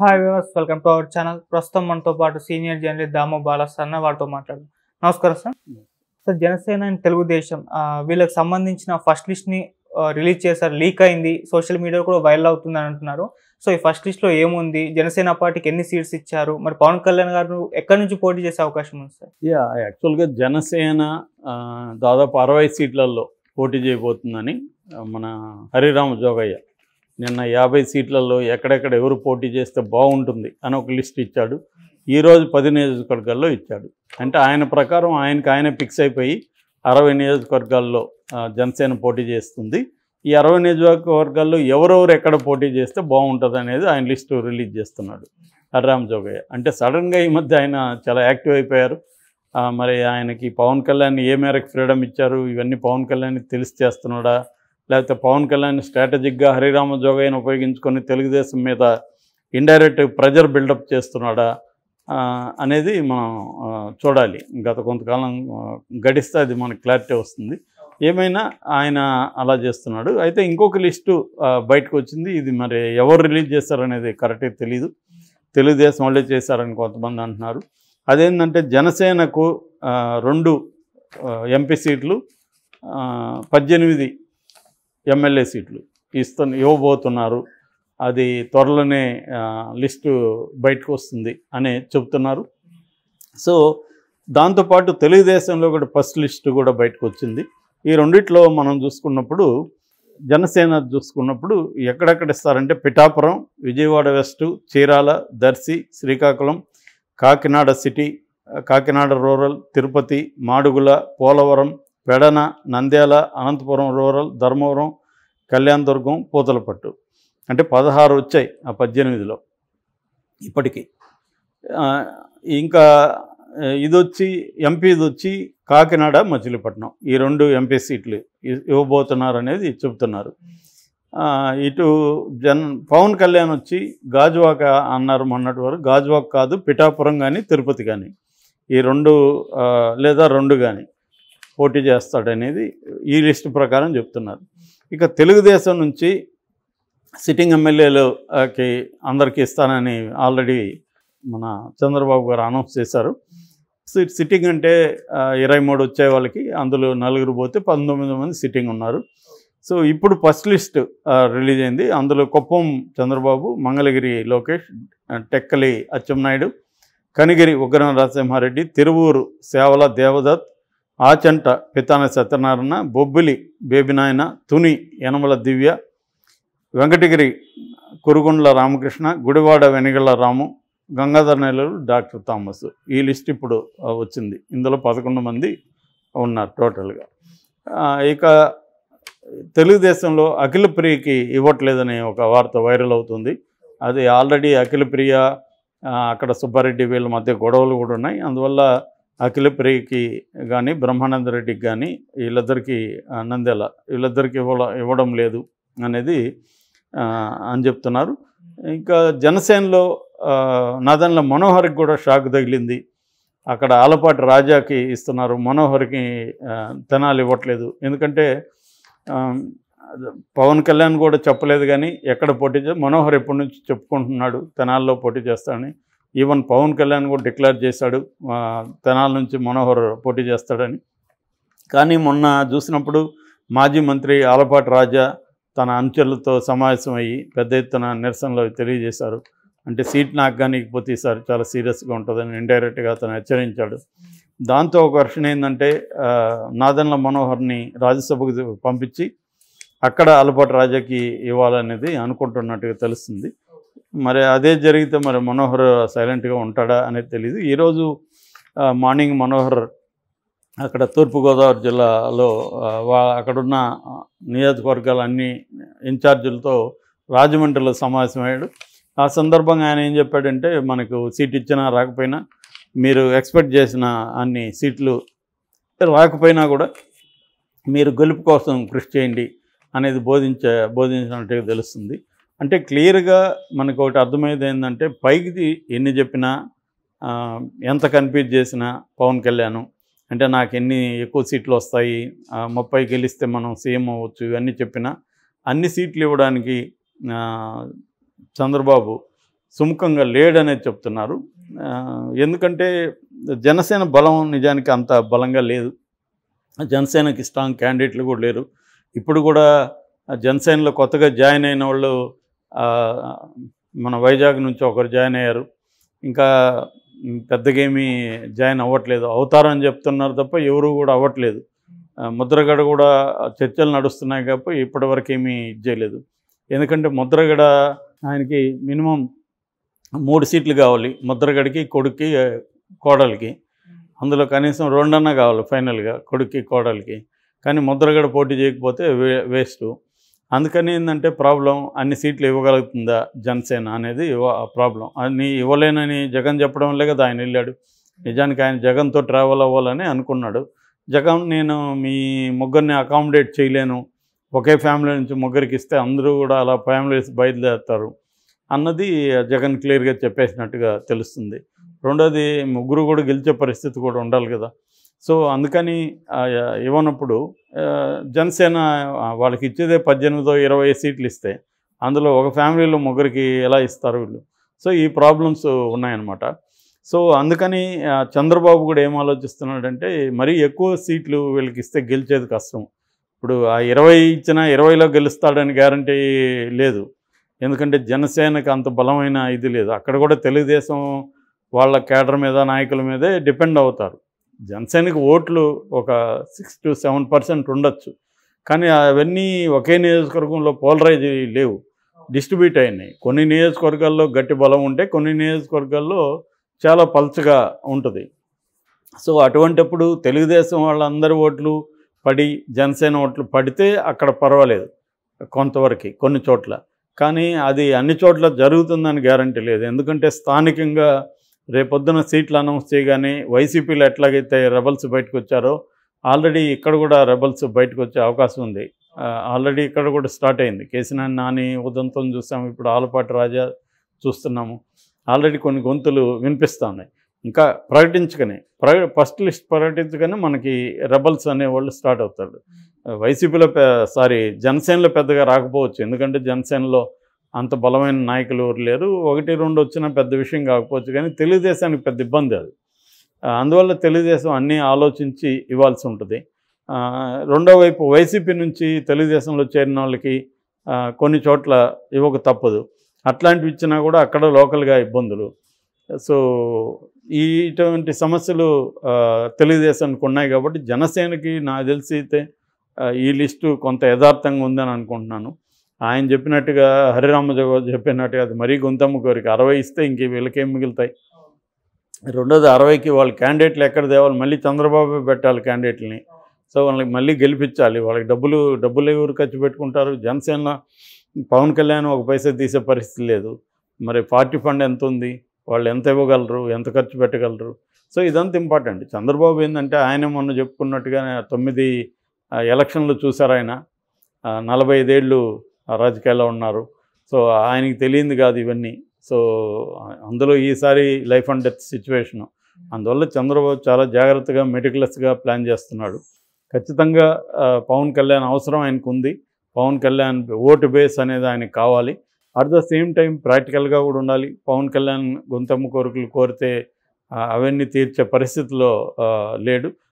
hi viewers welcome to our channel ప్రస్తుతం మనతో పాటు సీనియర్ జర్నలిస్ట్ దామో బాలాస్ అన్న వారితో మాట్లాడు నమస్కారం sir sir Janasena and Telugu Desam వీళ్ళకి సంబంధించిన ఫస్ట్ లిస్ట్ని రిలీజ్ చేశారు లీక్ అయింది సోషల్ మీడియా కూడా వైరల్ అవుతుంది అని అంటున్నారు సో ఈ ఫస్ట్ లిస్ట్లో ఏముంది జనసేన పార్టీకి ఎన్ని సీట్స్ ఇచ్చారు మరి పవన్ కళ్యాణ్ గారు ఎక్కడి నుంచి పోటీ చేసే అవకాశం ఉంది సార్ యా యాక్చువల్గా జనసేన దాదాపు అరవై సీట్లలో పోటీ చేయబోతుందని మన హరిరామ జోగయ్య నిన్న యాభై సీట్లలో ఎక్కడెక్కడ ఎవరు పోటీ చేస్తే బాగుంటుంది అని ఒక లిస్ట్ ఇచ్చాడు ఈరోజు పది నియోజకవర్గాల్లో ఇచ్చాడు అంటే ఆయన ప్రకారం ఆయనకు ఆయన ఫిక్స్ అయిపోయి అరవై నియోజకవర్గాల్లో జనసేన పోటీ చేస్తుంది ఈ అరవై నియోజకవర్గాల్లో ఎవరెవరు ఎక్కడ పోటీ చేస్తే బాగుంటుంది అనేది ఆయన లిస్టు రిలీజ్ చేస్తున్నాడు అర్రామ్ జోగయ్య అంటే సడన్గా ఈ మధ్య ఆయన చాలా యాక్టివ్ అయిపోయారు మరి ఆయనకి పవన్ కళ్యాణ్ ఏ మేరకు ఫ్రీడమ్ ఇచ్చారు ఇవన్నీ పవన్ కళ్యాణ్ తెలిసి చేస్తున్నాడా లేకపోతే పవన్ కళ్యాణ్ స్ట్రాటజిక్గా హరిరామ జోగయ్యను ఉపయోగించుకొని తెలుగుదేశం మీద ఇండైరెక్ట్ ప్రెజర్ బిల్డప్ చేస్తున్నాడా అనేది మనం చూడాలి గత కొంతకాలం గడిస్తే అది మనకు క్లారిటీ వస్తుంది ఏమైనా ఆయన అలా చేస్తున్నాడు అయితే ఇంకొక లిస్టు బయటకు వచ్చింది ఇది మరి ఎవరు రిలీజ్ చేశారనేది కరెక్ట్గా తెలీదు తెలుగుదేశం వాళ్ళే చేశారని కొంతమంది అంటున్నారు అదేంటంటే జనసేనకు రెండు ఎంపీ సీట్లు పద్దెనిమిది ఎమ్మెల్యే సీట్లు ఇస్తు ఇవ్వబోతున్నారు అది త్వరలోనే లిస్టు బయటకు వస్తుంది అని చెబుతున్నారు సో దాంతోపాటు తెలుగుదేశంలో కూడా ఫస్ట్ లిస్టు కూడా బయటకు వచ్చింది ఈ రెండిట్లో మనం చూసుకున్నప్పుడు జనసేన చూసుకున్నప్పుడు ఎక్కడెక్కడ ఇస్తారంటే Pithapuram Vijayawada west Chirala Darsi Srikakulam Kakinada city Kakinada rural Tirupati Madugula Polavaram Pedana Nandyal Anantapur rural Dharmavaram Kalyandurg Puthalapattu అంటే పదహారు వచ్చాయి ఆ పద్దెనిమిదిలో ఇప్పటికీ ఇంకా ఇదొచ్చి ఎంపీది వచ్చి కాకినాడ మచిలీపట్నం ఈ రెండు ఎంపీ సీట్లు ఇవ్వబోతున్నారు అనేది చెబుతున్నారు ఇటు జన్ పవన్ కళ్యాణ్ వచ్చి గాజువాక అన్నారు మొన్నటి వారు గాజువాక కాదు పిఠాపురం కానీ తిరుపతి కానీ ఈ రెండు లేదా రెండు కానీ పోటీ చేస్తాడనేది ఈ లిస్టు ప్రకారం చెప్తున్నారు ఇక తెలుగుదేశం నుంచి సిట్టింగ్ ఎమ్మెల్యేలకి అందరికీ ఇస్తానని ఆల్రెడీ మన చంద్రబాబు గారు అనౌన్స్ చేశారు సిట్టింగ్ అంటే ఇరవై మూడు వచ్చే వాళ్ళకి అందులో నలుగురు పోతే పంతొమ్మిది మంది సిట్టింగ్ ఉన్నారు సో ఇప్పుడు ఫస్ట్ లిస్ట్ రిలీజ్ అయింది అందులో కుప్పం చంద్రబాబు మంగళగిరి లోకేష్ టెక్కలి అచ్చెన్నాయుడు కనిగిరి ఉగ్రన నరసింహారెడ్డి తిరువూరు సేవల దేవదత్ ఆచంట పితాన సత్యనారాయణ బొబ్బిలి బేబినాయన తుని యనమల దివ్య వెంకటగిరి కురుగుండ్ల రామకృష్ణ గుడివాడ వెనిగళ్ళ రాము గంగాధర నెల్లూరు డాక్టర్ థామస్ ఈ లిస్ట్ ఇప్పుడు వచ్చింది ఇందులో పదకొండు మంది ఉన్నారు టోటల్గా ఇక తెలుగుదేశంలో అఖిల ప్రియకి ఇవ్వట్లేదనే ఒక వార్త వైరల్ అవుతుంది అది ఆల్రెడీ అఖిల ప్రియ అక్కడ సుబ్బారెడ్డి వీళ్ళ మధ్య గొడవలు కూడా ఉన్నాయి అందువల్ల ప్రియకి కానీ బ్రహ్మానంద రెడ్డికి కానీ వీళ్ళిద్దరికీ నందెల వీళ్ళద్దరికీ ఇవ్వ ఇవ్వడం లేదు అనేది అని చెప్తున్నారు ఇంకా జనసేనలో నదన్ల మనోహర్కి కూడా షాక్ తగిలింది అక్కడ ఆలపాటి రాజాకి ఇస్తున్నారు మనోహర్కి తెనాలు ఇవ్వట్లేదు ఎందుకంటే పవన్ కళ్యాణ్ కూడా చెప్పలేదు కానీ ఎక్కడ పోటీ మనోహర్ ఎప్పటి నుంచి చెప్పుకుంటున్నాడు తెనాల్లో పోటీ చేస్తాడని ఈవెన్ పవన్ కళ్యాణ్ కూడా డిక్లేర్ చేశాడు తెనాల నుంచి మనోహర్ పోటీ చేస్తాడని కానీ మొన్న చూసినప్పుడు మాజీ మంత్రి ఆలపాటి రాజా తన అనుచరులతో సమావేశమయ్యి పెద్ద ఎత్తున నిరసనలు తెలియజేశారు అంటే సీట్ నాకు కానీ పోతే ఈసారి చాలా సీరియస్గా ఉంటుందని ఇండైరెక్ట్గా అతను హెచ్చరించాడు దాంతో ఒక వర్షన్ ఏంటంటే నాదన్ల మనోహర్ని రాజ్యసభకు పంపించి అక్కడ అలపాటి రాజాకి ఇవ్వాలనేది అనుకుంటున్నట్టుగా తెలుస్తుంది మరి అదే జరిగితే మరి మనోహర్ సైలెంట్గా ఉంటాడా అనేది తెలియదు ఈరోజు మార్నింగ్ మనోహర్ అక్కడ తూర్పుగోదావరి జిల్లాలో వా అక్కడున్న నియోజకవర్గాల అన్ని ఇన్ఛార్జీలతో రాజమండ్రిలో సమావేశమయ్యాడు ఆ సందర్భంగా ఆయన ఏం చెప్పాడంటే మనకు సీట్ ఇచ్చినా రాకపోయినా మీరు ఎక్స్పెక్ట్ చేసిన అన్ని సీట్లు రాకపోయినా కూడా మీరు గెలుపు కోసం కృషి చేయండి అనేది బోధించే బోధించినట్టుగా తెలుస్తుంది అంటే క్లియర్గా మనకు ఒకటి అర్థమయ్యేది ఏంటంటే పైకి ఎన్ని చెప్పినా ఎంత కన్ఫ్యూజ్ చేసినా పవన్ కళ్యాణ్ అంటే నాకు ఎన్ని ఎక్కువ సీట్లు వస్తాయి ముప్పై గెలిస్తే మనం సీఎం అవ్వచ్చు ఇవన్నీ చెప్పినా అన్ని సీట్లు ఇవ్వడానికి చంద్రబాబు సుముఖంగా లేడనేది చెప్తున్నారు ఎందుకంటే జనసేన బలం నిజానికి అంత బలంగా లేదు జనసేనకి స్ట్రాంగ్ క్యాండిడేట్లు కూడా లేరు ఇప్పుడు కూడా జనసేనలో కొత్తగా జాయిన్ అయిన వాళ్ళు మన వైజాగ్ నుంచి ఒకరు జాయిన్ అయ్యారు ఇంకా పెద్దగేమీ జాయిన్ అవ్వట్లేదు అవుతారని చెప్తున్నారు తప్ప ఎవరు కూడా అవ్వట్లేదు ముద్రగడ కూడా చర్చలు నడుస్తున్నాయి కాబట్టి ఇప్పటివరకు ఏమీ చేయలేదు ఎందుకంటే ముద్రగడ ఆయనకి మినిమం మూడు సీట్లు కావాలి ముద్రగడికి కొడుక్కి కోడలికి అందులో కనీసం రెండన్నా కావాలి ఫైనల్గా కొడుక్కి కోడలికి కానీ ముద్రగడ పోటీ చేయకపోతే వే వేస్ట్ అందుకని ఏంటంటే ప్రాబ్లం అన్ని సీట్లు ఇవ్వగలుగుతుందా జనసేన అనేది ప్రాబ్లం అన్నీ ఇవ్వలేనని జగన్ చెప్పడం లే కదా ఆయన వెళ్ళాడు నిజానికి ఆయన జగన్తో ట్రావెల్ అవ్వాలని అనుకున్నాడు జగన్ నేను మీ ముగ్గురిని అకామిడేట్ చేయలేను ఒకే ఫ్యామిలీ నుంచి ముగ్గురికి ఇస్తే అందరూ కూడా అలా ఫ్యామిలీస్ బయలుదేరుతారు అన్నది జగన్ క్లియర్గా చెప్పేసినట్టుగా తెలుస్తుంది రెండోది ముగ్గురు కూడా గెలిచే పరిస్థితి కూడా ఉండాలి కదా సో అందుకని ఇవ్వనప్పుడు జనసేన వాళ్ళకి ఇచ్చేదే పద్దెనిమిదో ఇరవై సీట్లు ఇస్తే అందులో ఒక ఫ్యామిలీలో ముగ్గురికి ఎలా ఇస్తారు వీళ్ళు సో ఈ ప్రాబ్లమ్స్ ఉన్నాయన్నమాట సో అందుకని చంద్రబాబు కూడా ఏం ఆలోచిస్తున్నాడంటే మరీ ఎక్కువ సీట్లు వీళ్ళకి ఇస్తే గెలిచేది కష్టం ఇప్పుడు ఆ ఇరవై ఇచ్చిన ఇరవైలో గెలుస్తాడని గ్యారంటీ లేదు ఎందుకంటే జనసేనకు అంత బలమైన ఇది లేదు అక్కడ కూడా తెలుగుదేశం వాళ్ళ కేడర్ మీద నాయకుల మీదే డిపెండ్ అవుతారు జనసేనకి ఓట్లు ఒక సిక్స్ టు సెవెన్ పర్సెంట్ ఉండొచ్చు కానీ అవన్నీ ఒకే నియోజకవర్గంలో పోలరైజ్ లేవు డిస్ట్రిబ్యూట్ అయినాయి కొన్ని నియోజకవర్గాల్లో గట్టి బలం ఉంటే కొన్ని నియోజకవర్గాల్లో చాలా పల్చగా ఉంటుంది సో అటువంటిప్పుడు తెలుగుదేశం వాళ్ళందరి ఓట్లు పడి జనసేన ఓట్లు పడితే అక్కడ పర్వాలేదు కొంతవరకు కొన్ని చోట్ల కానీ అది అన్ని చోట్ల జరుగుతుందని గ్యారంటీ లేదు ఎందుకంటే స్థానికంగా రేపొద్దున సీట్లు అనౌన్స్ చేయగానే వైసీపీలో ఎట్లాగైతే రెబల్స్ బయటకు వచ్చారో ఆల్రెడీ ఇక్కడ కూడా రెబల్స్ బయటకు వచ్చే అవకాశం ఉంది ఆల్రెడీ ఇక్కడ కూడా స్టార్ట్ అయింది కేసీనారాయణ నాని ఉదంతం చూసాము ఇప్పుడు ఆలపాటి రాజా చూస్తున్నాము ఆల్రెడీ కొన్ని గొంతులు వినిపిస్తున్నాయి ఇంకా ప్రకటించుకనే ఫస్ట్ లిస్ట్ ప్రకటించగానే మనకి రెబల్స్ అనేవాళ్ళు స్టార్ట్ అవుతారు వైసీపీలో సారీ జనసేనలో పెద్దగా రాకపోవచ్చు ఎందుకంటే జనసేనలో అంత బలమైన నాయకులు ఎవరు లేరు ఒకటి రెండు వచ్చినా పెద్ద విషయం కాకపోవచ్చు కానీ తెలుగుదేశానికి పెద్ద ఇబ్బంది అది అందువల్ల తెలుగుదేశం అన్నీ ఆలోచించి ఇవ్వాల్సి ఉంటుంది రెండో వైపు వైసీపీ నుంచి తెలుగుదేశంలో చేరిన వాళ్ళకి కొన్ని చోట్ల ఇవ్వక తప్పదు అట్లాంటివి ఇచ్చినా కూడా అక్కడ లోకల్గా ఇబ్బందులు సో ఈ ఇటువంటి సమస్యలు తెలుగుదేశానికి ఉన్నాయి కాబట్టి జనసేనకి నాకు తెలిసి అయితే ఈ లిస్టు కొంత యథార్థంగా ఉందని అనుకుంటున్నాను ఆయన చెప్పినట్టుగా హరిరామ జగవత్ చెప్పినట్టుగా అది మరీ గుంతమ్మ కోరిక అరవై ఇస్తే ఇంక వీళ్ళకేం మిగులుతాయి రెండోది అరవైకి వాళ్ళ క్యాండిడేట్లు ఎక్కడ తేవాలి మళ్ళీ చంద్రబాబు పెట్టాలి క్యాండిడేట్లని సో వాళ్ళకి మళ్ళీ గెలిపించాలి వాళ్ళకి డబ్బులు డబ్బులు ఎవరు ఖర్చు పెట్టుకుంటారు జనసేన పవన్ కళ్యాణ్ ఒక పైసా తీసే పరిస్థితి లేదు మరి పార్టీ ఫండ్ ఎంత ఉంది వాళ్ళు ఎంత ఇవ్వగలరు ఎంత ఖర్చు పెట్టగలరు సో ఇదంతా ఇంపార్టెంట్ చంద్రబాబు ఏంటంటే ఆయన మొన్న చెప్పుకున్నట్టుగా తొమ్మిది ఎలక్షన్లు చూసారు ఆయన నలభై ఐదేళ్ళు రాజకీయాల్లో ఉన్నారు సో ఆయనకి తెలియదు కాదు ఇవన్నీ సో అందులో ఈసారి లైఫ్ అండ్ డెత్ సిచ్యువేషను అందువల్ల చంద్రబాబు చాలా జాగ్రత్తగా మెటికులస్గా ప్లాన్ చేస్తున్నాడు ఖచ్చితంగా పవన్ కళ్యాణ్ అవసరం ఆయనకు ఉంది పవన్ కళ్యాణ్ ఓటు బేస్ అనేది ఆయనకు కావాలి అట్ ద సేమ్ టైం ప్రాక్టికల్గా కూడా ఉండాలి పవన్ కళ్యాణ్ గుంతమ్మ కోరికలు కోరితే అవన్నీ తీర్చే పరిస్థితిలో లేడు